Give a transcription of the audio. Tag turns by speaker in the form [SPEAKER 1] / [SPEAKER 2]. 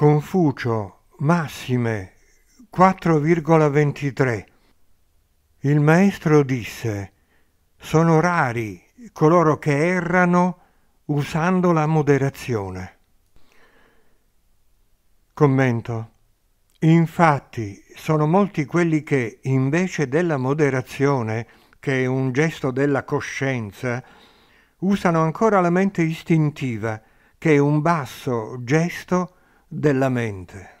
[SPEAKER 1] Confucio, Massime 4,23 Il maestro disse, sono rari coloro che errano usando la moderazione. Commento. Infatti sono molti quelli che, invece della moderazione, che è un gesto della coscienza, usano ancora la mente istintiva, che è un basso gesto della mente.